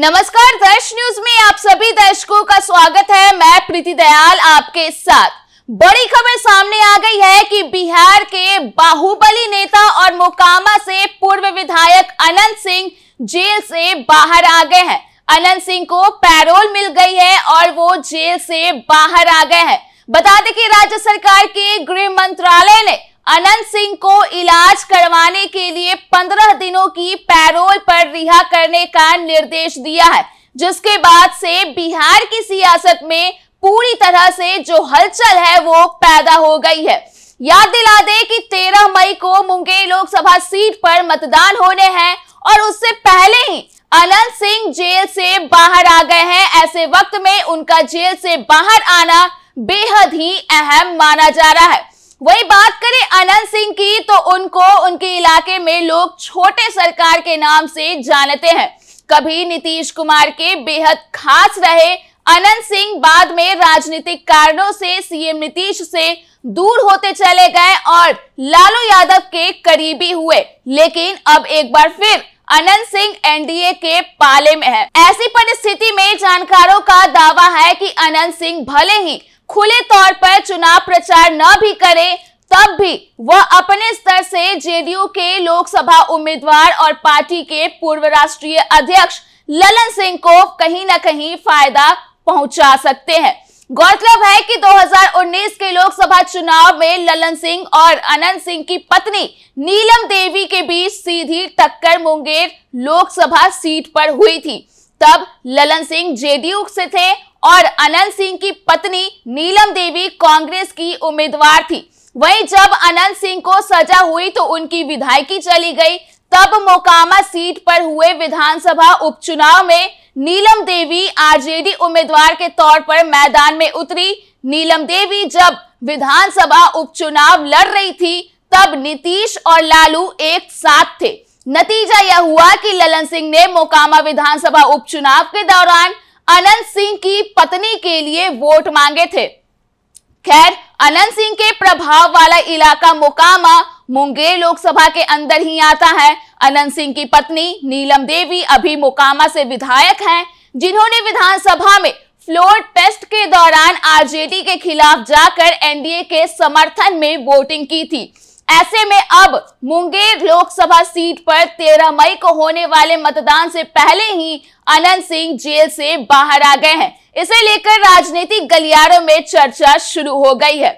नमस्कार दर्श न्यूज में आप सभी दर्शकों का स्वागत है मैं प्रीति दयाल आपके साथ बड़ी खबर सामने आ गई है कि बिहार के बाहुबली नेता और मोकामा से पूर्व विधायक अनंत सिंह जेल से बाहर आ गए हैं अनंत सिंह को पैरोल मिल गई है और वो जेल से बाहर आ गए हैं बता दें कि राज्य सरकार के गृह मंत्रालय ने अनंत सिंह को इलाज करवाने के लिए पंद्रह दिनों की पैरोल पर रिहा करने का निर्देश दिया है जिसके बाद से बिहार की सियासत में पूरी तरह से जो हलचल है वो पैदा हो गई है याद दिला दे कि 13 मई को मुंगेर लोकसभा सीट पर मतदान होने हैं और उससे पहले ही अनंत सिंह जेल से बाहर आ गए हैं ऐसे वक्त में उनका जेल से बाहर आना बेहद ही अहम माना जा रहा है वही बात करें अनंत सिंह की तो उनको उनके इलाके में लोग छोटे सरकार के नाम से जानते हैं कभी नीतीश कुमार के बेहद खास रहे अनंत सिंह बाद में राजनीतिक कारणों से सीएम नीतीश से दूर होते चले गए और लालू यादव के करीबी हुए लेकिन अब एक बार फिर अनंत सिंह एनडीए के पाले में है ऐसी परिस्थिति में जानकारों का दावा है कि अनंत सिंह भले ही खुले तौर पर चुनाव प्रचार न भी करें तब भी वह अपने स्तर से जेडीयू के लोकसभा उम्मीदवार और पार्टी के पूर्व राष्ट्रीय अध्यक्ष ललन सिंह को कहीं ना कहीं फायदा पहुंचा सकते हैं गौरतलब है कि 2019 के लोकसभा चुनाव में ललन सिंह और अनंत सिंह की पत्नी नीलम देवी के बीच सीधी टक्कर मुंगेर लोकसभा सीट पर हुई थी तब ललन सिंह जेडीयू से थे और अनंत सिंह की पत्नी नीलम देवी कांग्रेस की उम्मीदवार थी वहीं जब अनंत सिंह को सजा हुई तो उनकी विधायकी चली गई तब मोकामा सीट पर हुए विधानसभा उपचुनाव में नीलम देवी आरजेडी उम्मीदवार के तौर पर मैदान में उतरी नीलम देवी जब विधानसभा उपचुनाव लड़ रही थी तब नीतीश और लालू एक साथ थे नतीजा यह हुआ कि ललन सिंह ने मोकामा विधानसभा उपचुनाव के दौरान अनंत सिंह की पत्नी के लिए वोट मांगे थे खैर अनंत सिंह के प्रभाव वाला इलाका मोकामा मुंगेर लोकसभा के अंदर ही आता है अनंत सिंह की पत्नी नीलम देवी अभी मोकामा से विधायक हैं जिन्होंने विधानसभा में फ्लोर टेस्ट के दौरान आरजेडी के खिलाफ जाकर एनडीए के समर्थन में वोटिंग की थी ऐसे में अब मुंगेर लोकसभा सीट पर 13 मई को होने वाले मतदान से पहले ही अनंत सिंह जेल से बाहर आ गए हैं इसे लेकर राजनीतिक गलियारों में चर्चा शुरू हो गई है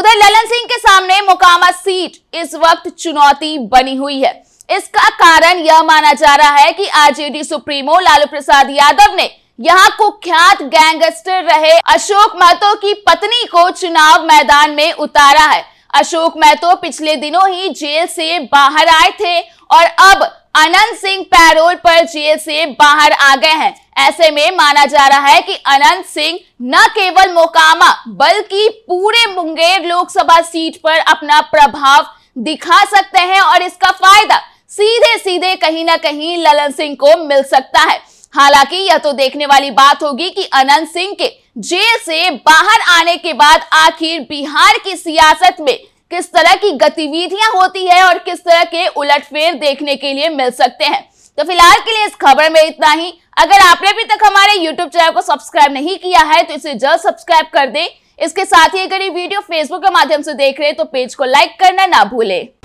उधर ललन सिंह के सामने मोकामा सीट इस वक्त चुनौती बनी हुई है इसका कारण यह माना जा रहा है कि आरजेडी सुप्रीमो लालू प्रसाद यादव ने यहाँ कुख्यात गैंगस्टर रहे अशोक महतो की पत्नी को चुनाव मैदान में उतारा है अशोक महतो पिछले दिनों ही जेल से बाहर आए थे और अब अनंत सिंह पैरोल पर जेल से बाहर आ गए हैं ऐसे में माना जा रहा है कि अनंत सिंह न केवल मोकामा बल्कि पूरे मुंगेर लोकसभा सीट पर अपना प्रभाव दिखा सकते हैं और इसका फायदा सीधे सीधे कहीं ना कहीं ललन सिंह को मिल सकता है हालांकि यह तो देखने वाली बात होगी कि अनंत सिंह के जेल से बाहर आने के बाद आखिर बिहार की सियासत में किस तरह की गतिविधियां होती है और किस तरह के उलटफेर देखने के लिए मिल सकते हैं तो फिलहाल के लिए इस खबर में इतना ही अगर आपने अभी तक हमारे YouTube चैनल को सब्सक्राइब नहीं किया है तो इसे जल्द सब्सक्राइब कर दें इसके साथ ही अगर ये वीडियो फेसबुक के माध्यम से देख रहे हैं तो पेज को लाइक करना ना भूलें